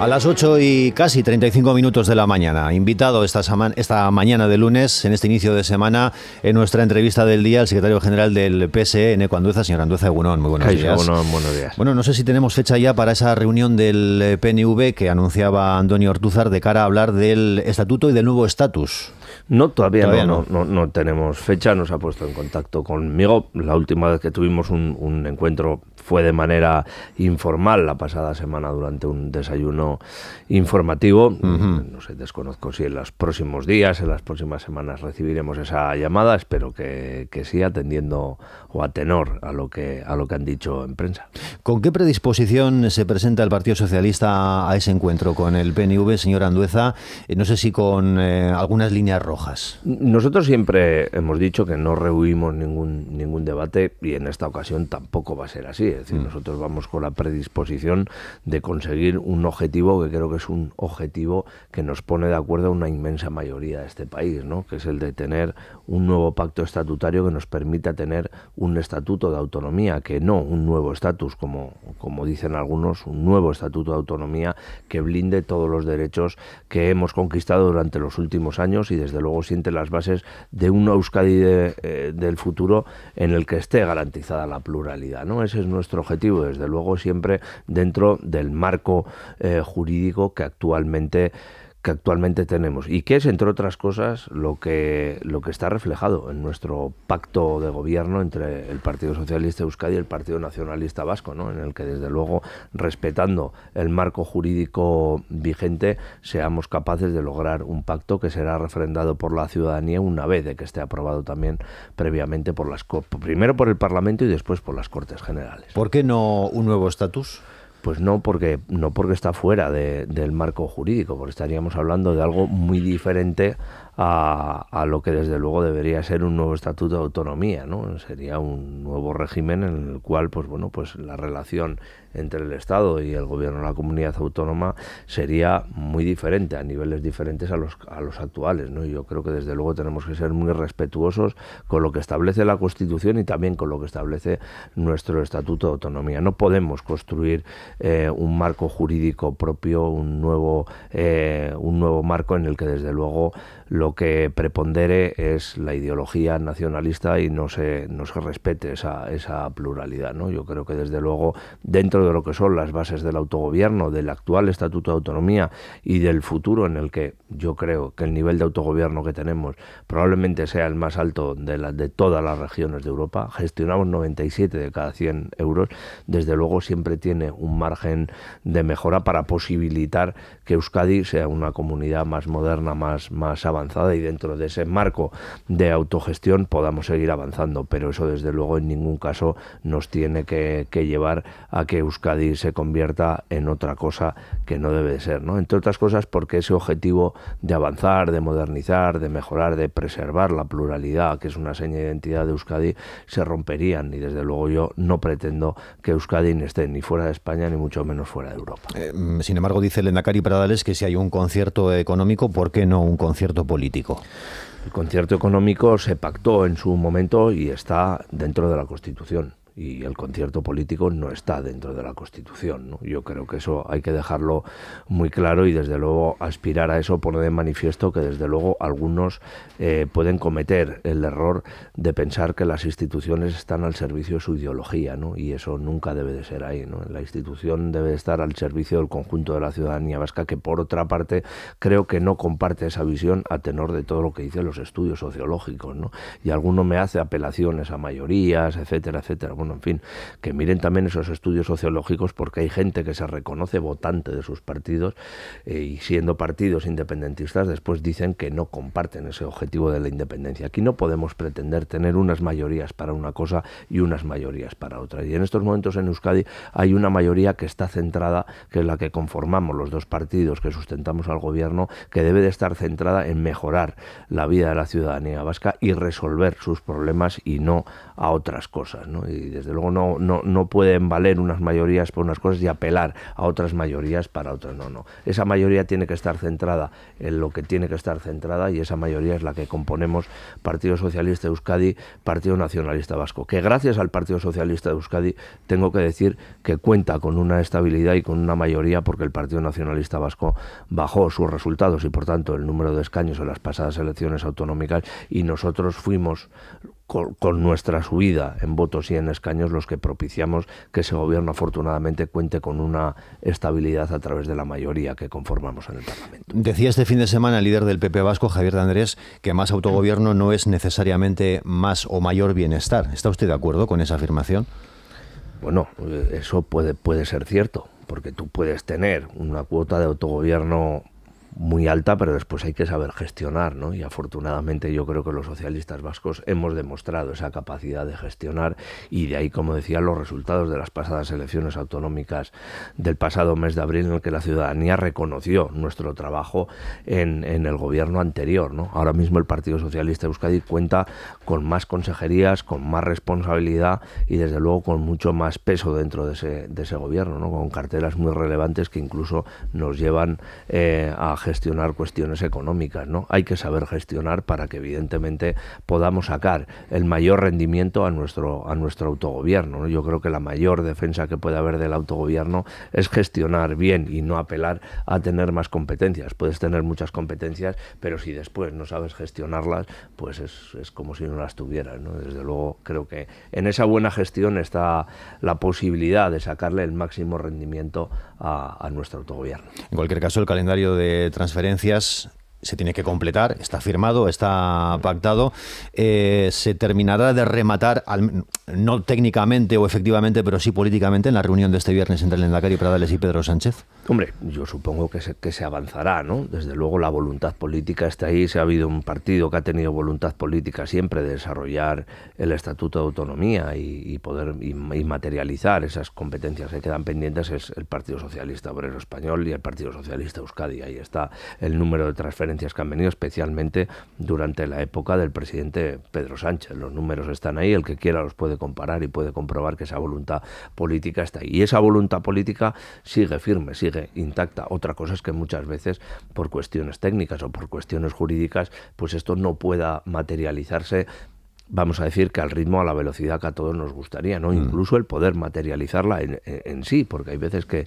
A las 8 y casi 35 minutos de la mañana, invitado esta, esta, mañana de lunes, en este inicio de semana, en nuestra entrevista del día, el secretario general del PSE, Neco Andueza, señor Andueza Egunón, muy buenos buenos días. Bueno, no sé si tenemos fecha ya para esa reunión del PNV que anunciaba Antonio Ortúzar de cara a hablar del estatuto y del nuevo estatus. No, todavía, no, no. No, no, tenemos fecha, nos ha puesto en contacto conmigo. La última vez que tuvimos un, encuentro fue de manera informal la pasada semana durante un desayuno informativo. No sé, desconozco si en los próximos días, en las próximas semanas recibiremos esa llamada. Espero que, que sí, atendiendo o a tenor a lo, que, a lo que han dicho en prensa. ¿Con qué predisposición se presenta el Partido Socialista a ese encuentro con el PNV, señor Andueza? Eh, no sé si con eh, algunas líneas rojas nosotros siempre hemos dicho que no rehuimos ningún, ningún debate y en esta ocasión tampoco va a ser así. Es decir, mm. nosotros vamos con la predisposición de conseguir un objetivo que creo que es un objetivo que nos pone de acuerdo a una inmensa mayoría de este país, ¿no? que es el de tener un nuevo pacto estatutario que nos permita tener un estatuto de autonomía, que no un nuevo estatus, como, como dicen algunos, un nuevo estatuto de autonomía que blinde todos los derechos que hemos conquistado durante los últimos años y desde luego luego siente las bases de un Euskadi eh, del futuro en el que esté garantizada la pluralidad. ¿no? Ese es nuestro objetivo, desde luego siempre dentro del marco eh, jurídico que actualmente que actualmente tenemos y que es, entre otras cosas, lo que, lo que está reflejado en nuestro pacto de gobierno entre el Partido Socialista Euskadi y el Partido Nacionalista Vasco, en el que, desde luego, respetando el marco jurídico vigente, seamos capaces de lograr un pacto que será refrendado por la ciudadanía una vez de que esté aprobado también previamente por las primero por el Parlamento y después por las Cortes Generales. ¿Por qué no un nuevo estatus? Pues no porque, no porque está fuera del marco jurídico, porque estaríamos hablando de algo muy diferente a, a, lo que desde luego debería ser un nuevo estatuto de autonomía, ¿no? Sería un nuevo régimen en el cual, pues bueno, pues la relación entre el Estado y el gobierno de la comunidad autónoma sería muy diferente, a niveles diferentes a los, actuales. yo creo que desde luego tenemos que ser muy respetuosos con lo que establece la Constitución y también con lo que establece nuestro Estatuto de Autonomía. No podemos construir eh, un marco jurídico propio, eh, un nuevo, marco en el que desde luego lo que prepondere es la ideología nacionalista y no se, no respete esa, esa pluralidad. Yo creo que desde luego dentro de lo que son las bases del autogobierno, del actual Estatuto de Autonomía y del futuro en el que yo creo que el nivel de autogobierno que tenemos probablemente sea el más alto de, de todas las regiones de Europa. Gestionamos 97 de cada 100 euros. Desde luego siempre tiene un margen de mejora para posibilitar que Euskadi sea una comunidad más moderna, más, más avanzada y dentro de ese marco de autogestión podamos seguir avanzando. Pero eso desde luego en ningún caso nos tiene que llevar a que Euskadi se convierta en otra cosa que no debe ser, ¿no? Entre otras cosas porque ese objetivo de avanzar, de modernizar, de mejorar, de preservar la pluralidad, que es una seña de identidad de Euskadi, se romperían y desde luego yo no pretendo que Euskadi esté ni fuera de España ni mucho menos fuera de Europa. Eh, mm, sin embargo, dice Lendakari Pradales que si hay un concierto económico, ¿por qué no un concierto político? El concierto económico se pactó en su momento y está dentro de la Constitución y el concierto político no está dentro de la Constitución. ¿no? Yo creo que eso hay que dejarlo muy claro y desde luego aspirar a eso pone de manifiesto que desde luego algunos eh, pueden cometer el error de pensar que las instituciones están al servicio de su ideología ¿no? y eso nunca debe de ser ahí. ¿no? La institución debe estar al servicio del conjunto de la ciudadanía vasca que por otra parte creo que no comparte esa visión a tenor de todo lo que dicen los estudios sociológicos. ¿no? Y alguno me hace apelaciones a mayorías, etcétera, etcétera en fin, que miren también esos estudios sociológicos porque hay gente que se reconoce votante de sus partidos eh, y siendo partidos independentistas después dicen que no comparten ese objetivo de la independencia. Aquí no podemos pretender tener unas mayorías para una cosa y unas mayorías para otra. Y en estos momentos en Euskadi hay una mayoría que está centrada, que es la que conformamos los dos partidos que sustentamos al gobierno, que debe de estar centrada en mejorar la vida de la ciudadanía vasca y resolver sus problemas y no a otras cosas desde luego no, no, pueden valer unas mayorías por unas cosas y apelar a otras mayorías para otras. No, no. Esa mayoría tiene que estar centrada en lo que tiene que estar centrada y esa mayoría es la que componemos Partido Socialista de Euskadi, Partido Nacionalista Vasco. Que gracias al Partido Socialista de Euskadi tengo que decir que cuenta con una estabilidad y con una mayoría porque el Partido Nacionalista Vasco bajó sus resultados y por tanto el número de escaños en las pasadas elecciones autonómicas y nosotros fuimos con, nuestra subida en votos y en escaños los que propiciamos que ese gobierno afortunadamente cuente con una estabilidad a través de la mayoría que conformamos en el Parlamento. Decía este fin de semana el líder del PP Vasco, Javier de Andrés, que más autogobierno no es necesariamente más o mayor bienestar. ¿Está usted de acuerdo con esa afirmación? Bueno, eh, eso puede, puede ser cierto, porque tú puedes tener una cuota de autogobierno muy alta, pero después hay que saber gestionar, Y afortunadamente yo creo que los socialistas vascos hemos demostrado esa capacidad de gestionar y de ahí, como decía, los resultados de las pasadas elecciones autonómicas del pasado mes de abril en el que la ciudadanía reconoció nuestro trabajo en, el gobierno anterior, ¿no? Ahora mismo el Partido Socialista de Euskadi cuenta con más consejerías, con más responsabilidad y desde luego con mucho más peso dentro de ese, gobierno, ¿no? Con carteras muy relevantes que incluso nos llevan eh, a a gestionar cuestiones económicas, ¿no? Hay que saber gestionar para que evidentemente podamos sacar el mayor rendimiento a nuestro a nuestro autogobierno, Yo creo que la mayor defensa que puede haber del autogobierno es gestionar bien y no apelar a tener más competencias. Puedes tener muchas competencias, pero si después no sabes gestionarlas, pues es, como si no las tuvieras, Desde luego creo que en esa buena gestión está la posibilidad de sacarle el máximo rendimiento a, a nuestro autogobierno. En cualquier caso, el calendario de transferencias se tiene que completar, está firmado, está pactado, eh, se terminará de rematar, al, no técnicamente o efectivamente, pero sí políticamente, en la reunión de este viernes entre el Endacari Pradales y Pedro Sánchez? Hombre, yo supongo que se, que se avanzará, ¿no? Desde luego la voluntad política está ahí, se ha habido un partido que ha tenido voluntad política siempre de desarrollar el Estatuto de Autonomía y, poder y, materializar esas competencias que quedan pendientes, es el Partido Socialista Obrero Español y el Partido Socialista Euskadi, ahí está el número de transferencias que han venido especialmente durante la época del presidente Pedro Sánchez. Los números están ahí, el que quiera los puede comparar y puede comprobar que esa voluntad política está ahí. Y esa voluntad política sigue firme, sigue intacta. Otra cosa es que muchas veces por cuestiones técnicas o por cuestiones jurídicas, pues esto no pueda materializarse vamos a decir que al ritmo, a la velocidad que a todos nos gustaría, ¿no? Mm. Incluso el poder materializarla en, sí, porque hay veces que,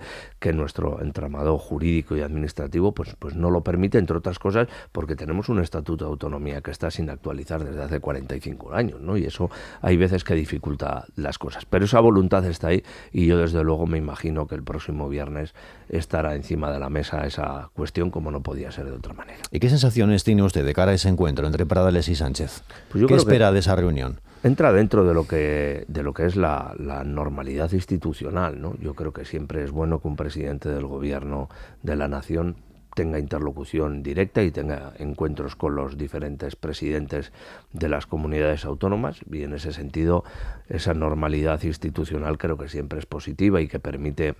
nuestro entramado jurídico y administrativo pues, pues no lo permite, entre otras cosas, porque tenemos un estatuto de autonomía que está sin actualizar desde hace 45 años, ¿no? Y eso hay veces que dificulta las cosas. Pero esa voluntad está ahí y yo desde luego me imagino que el próximo viernes estará encima de la mesa esa cuestión como no podía ser de otra manera. ¿Y qué sensaciones tiene usted de cara a ese encuentro entre Pradales y Sánchez? Pues yo ¿Qué espera de esa reunión? Entra dentro de lo que, de lo que es la, normalidad institucional. ¿no? Yo creo que siempre es bueno que un presidente del gobierno de la nación tenga interlocución directa y tenga encuentros con los diferentes presidentes de las comunidades autónomas y en ese sentido esa normalidad institucional creo que siempre es positiva y que permite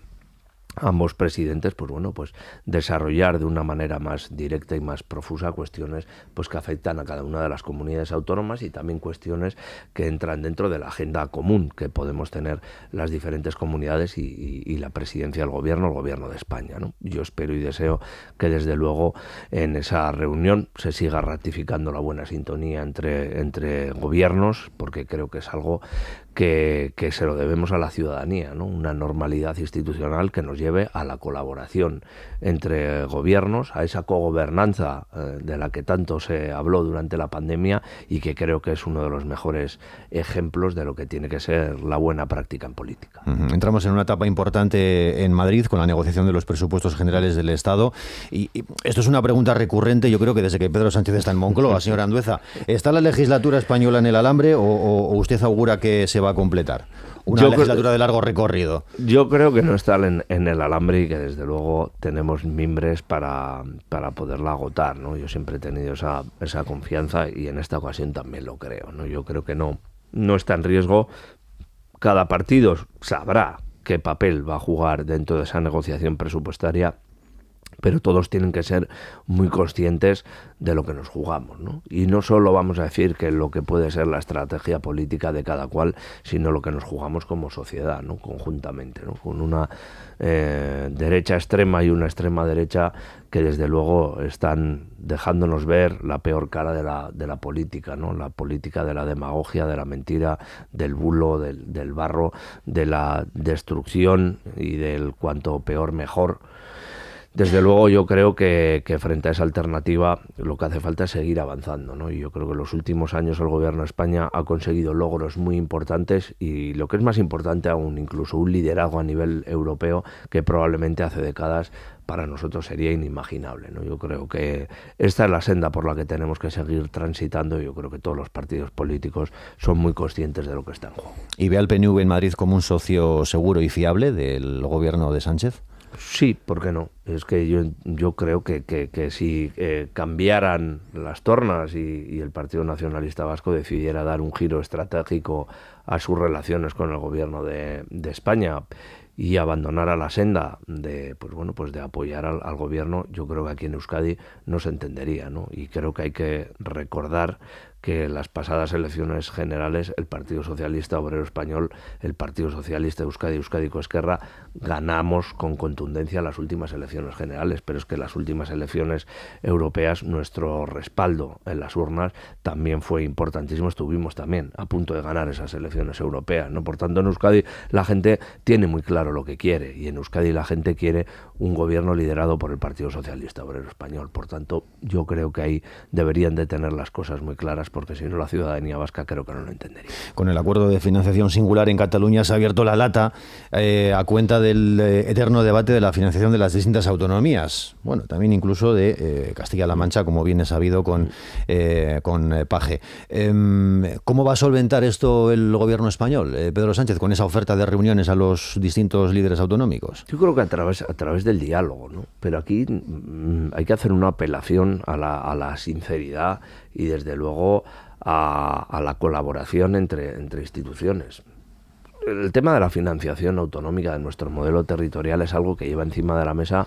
ambos presidentes, pues bueno, pues desarrollar de una manera más directa y más profusa cuestiones pues que afectan a cada una de las comunidades autónomas y también cuestiones que entran dentro de la agenda común que podemos tener las diferentes comunidades y, la presidencia del gobierno, el gobierno de España. Yo espero y deseo que desde luego en esa reunión se siga ratificando la buena sintonía entre, entre gobiernos, porque creo que es algo que, se lo debemos a la ciudadanía, ¿no? una normalidad institucional que nos lleve a la colaboración entre gobiernos, a esa cogobernanza eh, de la que tanto se habló durante la pandemia y que creo que es uno de los mejores ejemplos de lo que tiene que ser la buena práctica en política. Entramos en una etapa importante en Madrid con la negociación de los presupuestos generales del Estado y, esto es una pregunta recurrente, yo creo que desde que Pedro Sánchez está en Moncloa, señora Andueza, ¿está la legislatura española en el alambre o, o usted augura que se va a completar. Una legislatura de largo recorrido. Yo creo que no está en, el alambre y que desde luego tenemos mimbres para, para poderla agotar, ¿no? Yo siempre he tenido esa, esa confianza y en esta ocasión también lo creo, ¿no? Yo creo que no, no está en riesgo. Cada partido sabrá qué papel va a jugar dentro de esa negociación presupuestaria pero todos tienen que ser muy conscientes de lo que nos jugamos. ¿no? Y no solo vamos a decir que lo que puede ser la estrategia política de cada cual, sino lo que nos jugamos como sociedad, ¿no? conjuntamente, ¿no? con una eh, derecha extrema y una extrema derecha que desde luego están dejándonos ver la peor cara de la, de la política, ¿no? la política de la demagogia, de la mentira, del bulo, del, del barro, de la destrucción y del cuanto peor mejor desde luego yo creo que, frente a esa alternativa lo que hace falta es seguir avanzando. ¿no? Y yo creo que en los últimos años el Gobierno de España ha conseguido logros muy importantes y lo que es más importante aún, incluso un liderazgo a nivel europeo que probablemente hace décadas para nosotros sería inimaginable. ¿no? Yo creo que esta es la senda por la que tenemos que seguir transitando y yo creo que todos los partidos políticos son muy conscientes de lo que están. en ¿Y ve al PNV en Madrid como un socio seguro y fiable del gobierno de Sánchez? Sí, ¿por qué no? Es que yo, yo creo que, si eh, cambiaran las tornas y, el Partido Nacionalista Vasco decidiera dar un giro estratégico a sus relaciones con el gobierno de, España y abandonara la senda de pues bueno pues de apoyar al, al, gobierno yo creo que aquí en Euskadi no se entendería no y creo que hay que recordar que las pasadas elecciones generales el Partido Socialista Obrero Español, el Partido Socialista Euskadi, Euskadi Esquerra, ganamos con contundencia las últimas elecciones generales, pero es que las últimas elecciones europeas nuestro respaldo en las urnas también fue importantísimo, estuvimos también a punto de ganar esas elecciones europeas, ¿no? Por tanto, en Euskadi la gente tiene muy claro lo que quiere y en Euskadi la gente quiere un gobierno liderado por el Partido Socialista Obrero Español. Por tanto, yo creo que ahí deberían de tener las cosas muy claras porque si no la ciudadanía vasca creo que no lo entendería. Con el acuerdo de financiación singular en Cataluña se ha abierto la lata eh, a cuenta del eh, eterno debate de la financiación de las distintas autonomías, bueno, también incluso de eh, Castilla-La Mancha, como bien es sabido con, con Paje. Em, ¿Cómo va a solventar esto el gobierno español, Pedro Sánchez, con esa oferta de reuniones a los distintos líderes autonómicos? Yo creo que a través, a través del diálogo, ¿no? Pero aquí mm, hay que hacer una apelación a la, a la sinceridad y desde luego a, la colaboración entre, instituciones el tema de la financiación autonómica de nuestro modelo territorial es algo que lleva encima de la mesa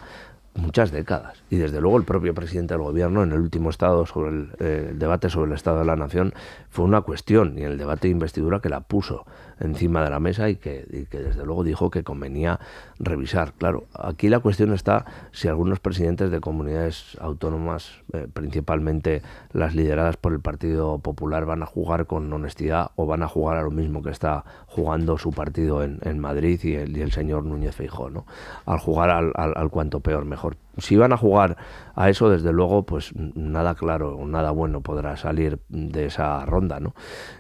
muchas décadas. Y desde luego el propio presidente del gobierno en el último estado sobre el, eh, debate sobre el Estado de la Nación fue una cuestión y en el debate de investidura que la puso encima de la mesa y que, desde luego dijo que convenía revisar. Claro, aquí la cuestión está si algunos presidentes de comunidades autónomas, eh, principalmente las lideradas por el Partido Popular, van a jugar con honestidad o van a jugar a lo mismo que está jugando su partido en, Madrid y el, señor Núñez Feijóo, ¿no? Al jugar al, al cuanto peor mejor si van a jugar a eso, desde luego, pues nada claro, nada bueno podrá salir de esa ronda, ¿no?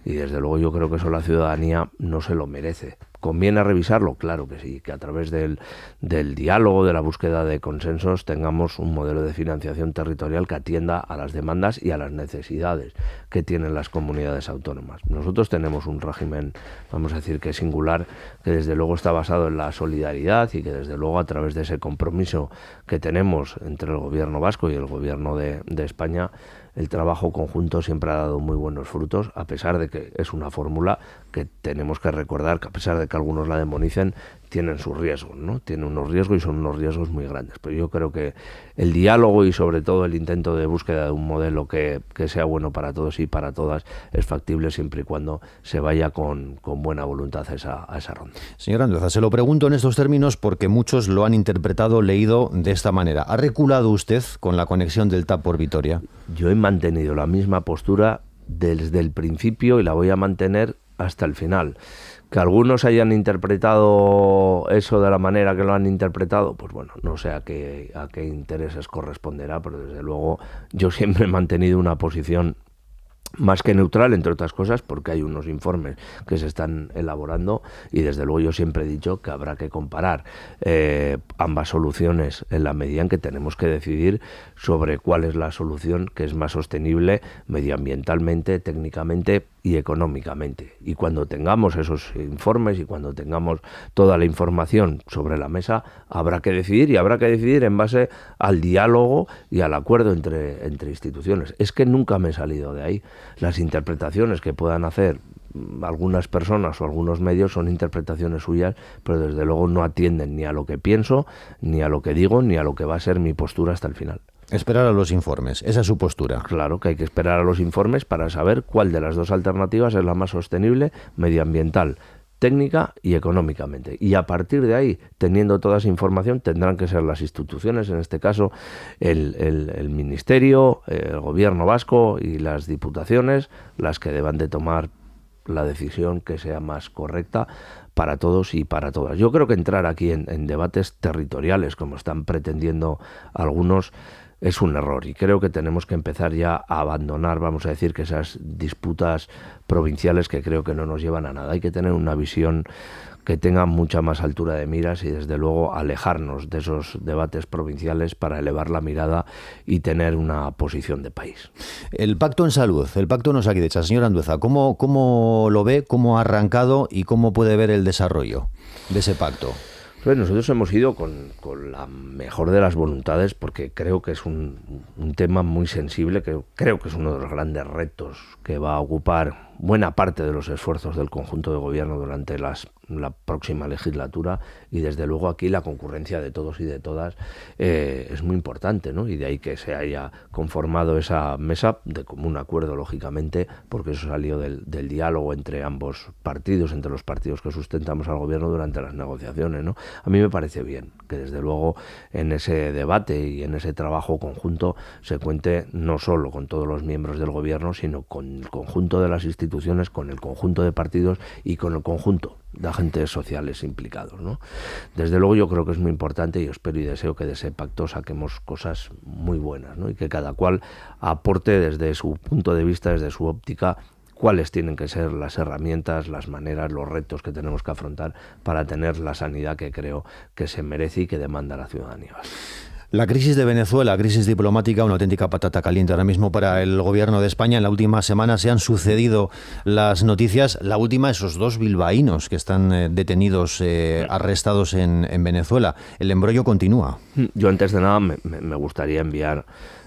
Y desde luego yo creo que eso la ciudadanía no se lo merece. ¿Conviene revisarlo? Claro que sí, que a través del, diálogo, de la búsqueda de consensos, tengamos un modelo de financiación territorial que atienda a las demandas y a las necesidades que tienen las comunidades autónomas. Nosotros tenemos un régimen, vamos a decir que singular, que desde luego está basado en la solidaridad y que desde luego a través de ese compromiso que tenemos entre el gobierno vasco y el gobierno de, de España, el trabajo conjunto siempre ha dado muy buenos frutos, a pesar de que es una fórmula que tenemos que recordar que a pesar de que algunos la demonicen, tienen sus riesgos, ¿no? Tienen unos riesgos y son unos riesgos muy grandes. Pero yo creo que el diálogo y sobre todo el intento de búsqueda de un modelo que, sea bueno para todos y para todas es factible siempre y cuando se vaya con, buena voluntad a esa, ronda. Señor Andrés, se lo pregunto en estos términos porque muchos lo han interpretado, leído de esta manera. ¿Ha reculado usted con la conexión del TAP por Vitoria? Yo he mantenido la misma postura desde el principio y la voy a mantener hasta el final. Que algunos hayan interpretado eso de la manera que lo han interpretado, pues bueno, no sé a qué, a qué intereses corresponderá, pero desde luego yo siempre he mantenido una posición más que neutral, entre otras cosas, porque hay unos informes que se están elaborando y desde luego yo siempre he dicho que habrá que comparar eh, ambas soluciones en la medida en que tenemos que decidir sobre cuál es la solución que es más sostenible medioambientalmente, técnicamente, y económicamente. Y cuando tengamos esos informes y cuando tengamos toda la información sobre la mesa, habrá que decidir y habrá que decidir en base al diálogo y al acuerdo entre, entre instituciones. Es que nunca me he salido de ahí. Las interpretaciones que puedan hacer algunas personas o algunos medios son interpretaciones suyas, pero desde luego no atienden ni a lo que pienso, ni a lo que digo, ni a lo que va a ser mi postura hasta el final. Esperar a los informes, esa es su postura. Claro que hay que esperar a los informes para saber cuál de las dos alternativas es la más sostenible medioambiental técnica y económicamente. Y a partir de ahí, teniendo toda esa información, tendrán que ser las instituciones, en este caso el, Ministerio, el Gobierno vasco y las diputaciones, las que deban de tomar la decisión que sea más correcta para todos y para todas. Yo creo que entrar aquí en, debates territoriales, como están pretendiendo algunos, es un error y creo que tenemos que empezar ya a abandonar, vamos a decir, que esas disputas provinciales que creo que no nos llevan a nada. Hay que tener una visión que tengan mucha más altura de miras y desde luego alejarnos de esos debates provinciales para elevar la mirada y tener una posición de país. El pacto en salud, el pacto nos aquí de Señora Andueza, ¿cómo, ¿cómo lo ve, cómo ha arrancado y cómo puede ver el desarrollo de ese pacto? Pues nosotros hemos ido con, la mejor de las voluntades porque creo que es un, un tema muy sensible, que creo que es uno de los grandes retos que va a ocupar buena parte de los esfuerzos del conjunto de gobierno durante las la próxima legislatura y desde luego aquí la concurrencia de todos y de todas eh, es muy importante, ¿no? Y de ahí que se haya conformado esa mesa de común acuerdo, lógicamente, porque eso salió del, del diálogo entre ambos partidos, entre los partidos que sustentamos al gobierno durante las negociaciones, ¿no? A mí me parece bien que desde luego en ese debate y en ese trabajo conjunto se cuente no solo con todos los miembros del gobierno, sino con el conjunto de las instituciones, con el conjunto de partidos y con el conjunto de agentes sociales implicados. ¿no? Desde luego yo creo que es muy importante y espero y deseo que de ese pacto saquemos cosas muy buenas ¿no? y que cada cual aporte desde su punto de vista, desde su óptica, cuáles tienen que ser las herramientas, las maneras, los retos que tenemos que afrontar para tener la sanidad que creo que se merece y que demanda la ciudadanía. La crisis de Venezuela, crisis diplomática, una auténtica patata caliente ahora mismo para el gobierno de España. En la última semana se han sucedido las noticias. La última, esos dos bilbaínos que están eh, detenidos, eh, arrestados en, Venezuela. El embrollo continúa. Yo antes de nada me gustaría enviar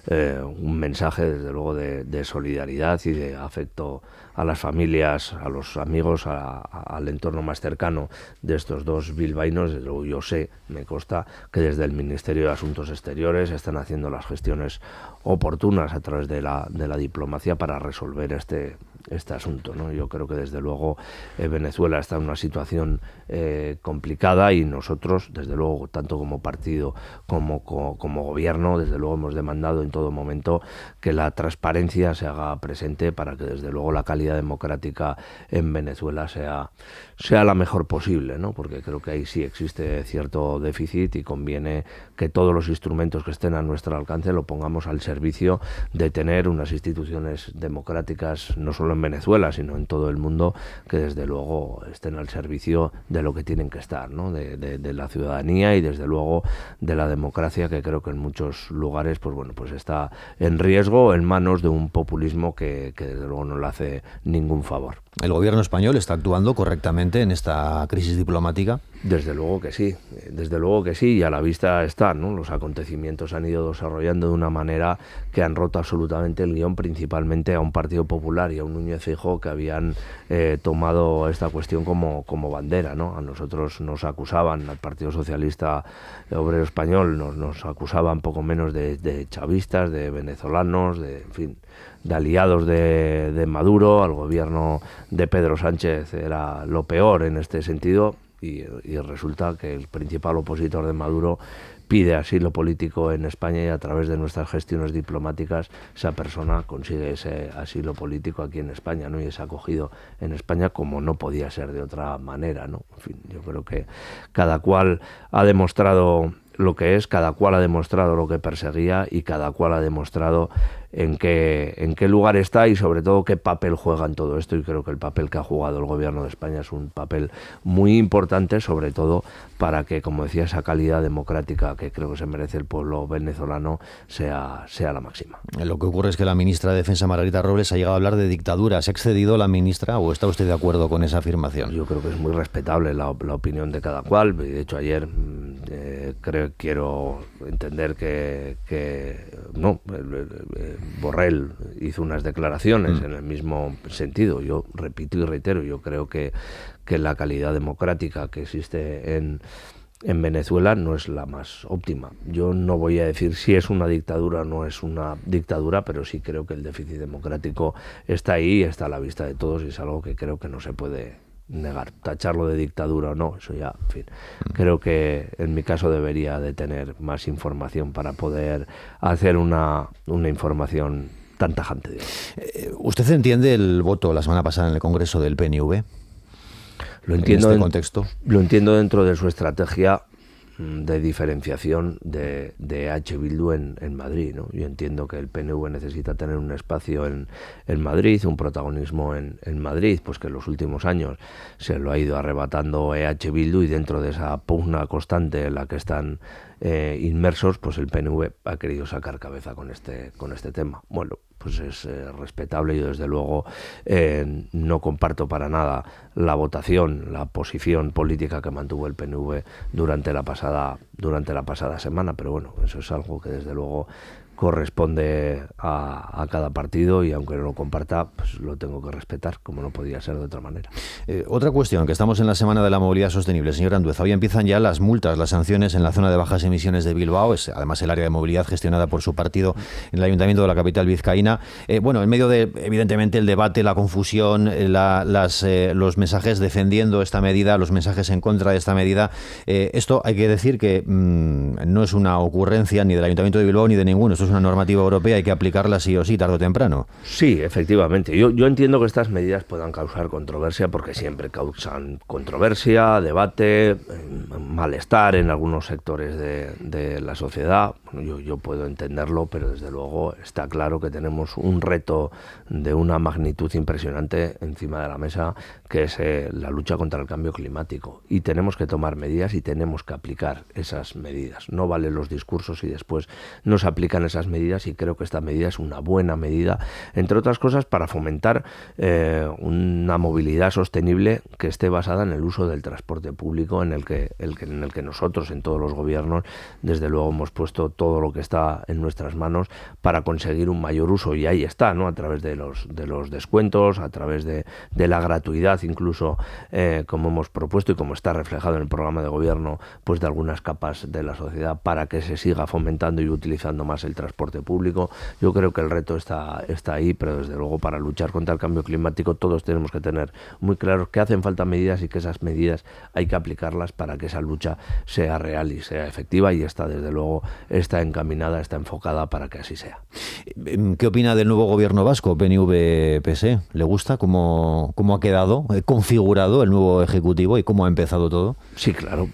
eh, un mensaje, desde luego, de, solidaridad y de afecto a las familias, a los amigos, al entorno más cercano de estos dos bilbaínos. luego, yo sé, me consta, que desde el Ministerio de Asuntos Exteriores están haciendo las gestiones oportunas a través de la, de la diplomacia para resolver este este asunto. Yo creo que desde luego eh, Venezuela está en una situación eh, complicada y nosotros, desde luego, tanto como partido como, como, gobierno, desde luego hemos demandado en todo momento que la transparencia se haga presente para que desde luego la calidad democrática en Venezuela sea, sea la mejor posible, porque creo que ahí sí existe cierto déficit y conviene que todos los instrumentos que estén a nuestro alcance lo pongamos al servicio de tener unas instituciones democráticas no solo en Venezuela, sino en todo el mundo, que desde luego estén al servicio de lo que tienen que estar, ¿no? de, la ciudadanía y desde luego de la democracia, que creo que en muchos lugares pues bueno, pues está en riesgo en manos de un populismo que, que desde luego no le hace ningún favor el gobierno español está actuando correctamente en esta crisis diplomática? Desde luego que sí, desde luego que sí, y a la vista está, ¿no? Los acontecimientos han ido desarrollando de una manera que han roto absolutamente el guión, principalmente a un Partido Popular y a un Núñez Fijo que habían eh, tomado esta cuestión como, como bandera, ¿no? A nosotros nos acusaban, al Partido Socialista Obrero Español, nos, nos acusaban poco menos de, chavistas, de venezolanos, de, fin, de aliados de, de Maduro, al gobierno de Pedro Sánchez era lo peor en este sentido y, resulta que el principal opositor de Maduro pide asilo político en España y a través de nuestras gestiones diplomáticas esa persona consigue ese asilo político aquí en España ¿no? y es acogido en España como no podía ser de otra manera. ¿no? fin, yo creo que cada cual ha demostrado lo que es, cada cual ha demostrado lo que perseguía y cada cual ha demostrado en qué, en qué lugar está y sobre todo qué papel juega en todo esto. Y creo que el papel que ha jugado el Gobierno de España es un papel muy importante, sobre todo para que, como decía, esa calidad democrática que creo que se merece el pueblo venezolano sea, sea la máxima. Lo que ocurre es que la ministra de Defensa, Margarita Robles, ha llegado a hablar de dictadura. ¿Se ha excedido la ministra o está usted de acuerdo con esa afirmación? Yo creo que es muy respetable la, opinión de cada cual. De hecho, ayer mm, eh, creo, quiero entender que, no, Borrell hizo unas declaraciones mm. en el mismo sentido. Yo repito y reitero, yo creo que, la calidad democrática que existe en, en Venezuela no es la más óptima. Yo no voy a decir si es una dictadura o no es una dictadura, pero sí creo que el déficit democrático está ahí, está a la vista de todos y es algo que creo que no se puede negar, tacharlo de dictadura o no, eso ya, en fin. Creo que en mi caso debería de tener más información para poder hacer una, información tan tajante. Eh, ¿Usted entiende el voto la semana pasada en el Congreso del PNV? Lo entiendo este en contexto. Lo entiendo dentro de su estrategia Mm, de diferenciación de, de H. Bildu en, en, Madrid. ¿no? Yo entiendo que el PNV necesita tener un espacio en, en Madrid, un protagonismo en, en, Madrid, pues que en los últimos años se lo ha ido arrebatando EH Bildu y dentro de esa pugna constante en la que están eh, inmersos, pues el PNV ha querido sacar cabeza con este, con este tema. Bueno, pues es eh, respetable. Yo desde luego eh, no comparto para nada la votación, la posición política que mantuvo el PNV durante la pasada, durante la pasada semana, pero bueno, eso es algo que desde luego corresponde a, cada partido y aunque no lo comparta, pues lo tengo que respetar, como no podía ser de otra manera. Eh, otra cuestión, que estamos en la Semana de la Movilidad Sostenible. Señor Andueza, hoy empiezan ya las multas, las sanciones en la zona de bajas emisiones de Bilbao, es además el área de movilidad gestionada por su partido en el Ayuntamiento de la capital vizcaína. Eh, bueno, en medio de, evidentemente, el debate, la confusión, eh, las, los mensajes defendiendo esta medida, los mensajes en contra de esta medida, esto hay que decir que mm, no es una ocurrencia ni del Ayuntamiento de Bilbao ni de ninguno. Esto una normativa europea, hay que aplicarla sí o sí, tarde o temprano. Sí, efectivamente. Yo, entiendo que estas medidas puedan causar controversia porque siempre causan controversia, debate, eh, malestar en algunos sectores de, la sociedad. Yo, puedo entenderlo, pero desde luego está claro que tenemos un reto de una magnitud impresionante encima de la mesa, que es eh, la lucha contra el cambio climático. Y tenemos que tomar medidas y tenemos que aplicar esas medidas. No valen los discursos y después no se aplican esas medidas y creo que esta medida es una buena medida, entre otras cosas, para fomentar eh, una movilidad sostenible que esté basada en el uso del transporte público en el que, el en el que nosotros, en todos los gobiernos, desde luego hemos puesto todo lo que está en nuestras manos para conseguir un mayor uso y ahí está, ¿no? A través de los, de los descuentos, a través de, la gratuidad incluso, eh, como hemos propuesto y como está reflejado en el programa de gobierno, pues de algunas capas de la sociedad para que se siga fomentando y utilizando más el transporte transporte público. Yo creo que el reto está, está ahí, pero desde luego para luchar contra el cambio climático todos tenemos que tener muy claro que hacen falta medidas y que esas medidas hay que aplicarlas para que esa lucha sea real y sea efectiva y está desde luego está encaminada, está enfocada para que así sea. ¿Qué opina del nuevo gobierno vasco, pnv e? ¿Le gusta cómo, cómo ha quedado eh, configurado el nuevo ejecutivo y cómo ha empezado todo? Sí, claro,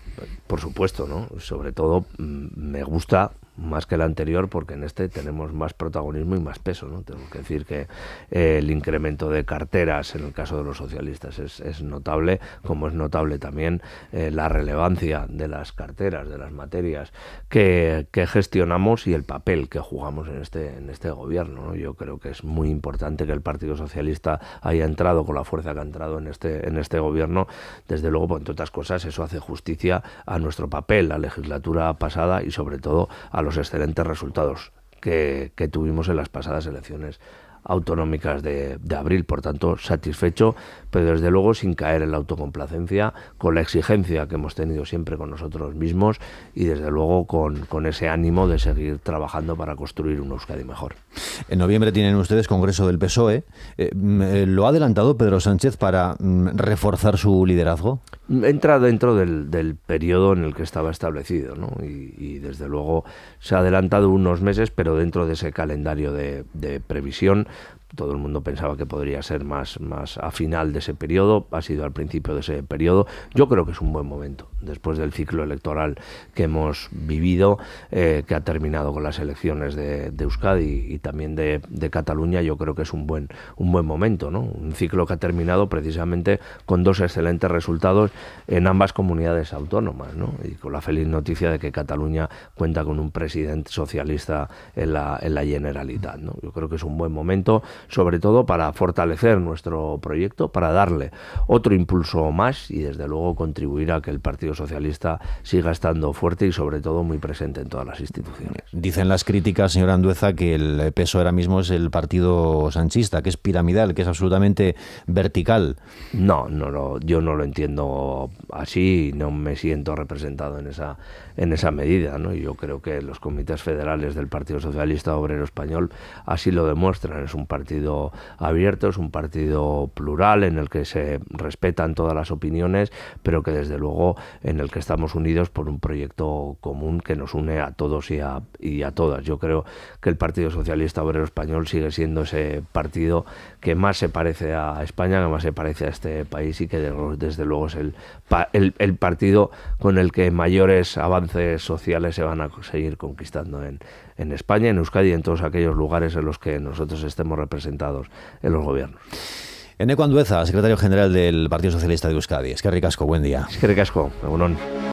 por supuesto, ¿no? Sobre todo mm, me gusta más que el anterior, porque en este tenemos más protagonismo y más peso. ¿no? Tengo que decir que eh, el incremento de carteras en el caso de los socialistas es, notable, como es notable también eh, la relevancia de las carteras, de las materias que, gestionamos y el papel que jugamos en este, en este gobierno. Yo creo que es muy importante que el Partido Socialista haya entrado con la fuerza que ha entrado en este, en este gobierno. Desde luego, entre otras cosas, eso hace justicia a nuestro papel, la legislatura pasada y sobre todo a los excelentes resultados que, tuvimos en las pasadas elecciones autonómicas de, abril. Por tanto, satisfecho, pero desde luego sin caer en la autocomplacencia, con la exigencia que hemos tenido siempre con nosotros mismos y desde luego con, con ese ánimo de seguir trabajando para construir un Euskadi mejor. En noviembre tienen ustedes Congreso del PSOE. Eh, mm, eh, ¿Lo ha adelantado Pedro Sánchez para mm, reforzar su liderazgo? entra dentro del, periodo en el que estaba establecido, ¿no? Y, desde luego se ha adelantado unos meses, pero dentro de ese calendario de previsión todo el mundo pensaba que podría ser más, más a final de ese periodo, ha sido al principio de ese periodo. Yo creo que es un buen momento, después del ciclo electoral que hemos vivido, eh, que ha terminado con las elecciones de, Euskadi y también de, Cataluña, yo creo que es un buen, un buen momento, ¿no? Un ciclo que ha terminado precisamente con dos excelentes resultados en ambas comunidades autónomas, ¿no? Y con la feliz noticia de que Cataluña cuenta con un presidente socialista en la, en la Generalitat, ¿no? Yo creo que es un buen momento sobre todo para fortalecer nuestro proyecto, para darle otro impulso más y desde luego contribuir a que el Partido Socialista siga estando fuerte y sobre todo muy presente en todas las instituciones. Dicen las críticas, señor Andueza, que el peso ahora mismo es el Partido Sanchista, que es piramidal, que es absolutamente vertical. No, no, lo yo no lo entiendo así, no me siento representado en esa, en esa medida. ¿no? Yo creo que los comités federales del Partido Socialista Obrero Español así lo demuestran. Es un partido partido abierto, es un partido plural en el que se respetan todas las opiniones, pero que desde luego en el que estamos unidos por un proyecto común que nos une a todos a, y a todas. Yo creo que el Partido Socialista Obrero Español sigue siendo ese partido que más se parece a España, que más se parece a este país y que desde luego es el, partido con el que mayores avances sociales se van a seguir conquistando en, España, en Euskadi y en todos aquellos lugares en los que nosotros estemos representados en los gobiernos. Eneco Andueza, secretario general del Partido Socialista de Euskadi. Es que ricasco, buen día. Es que ricasco,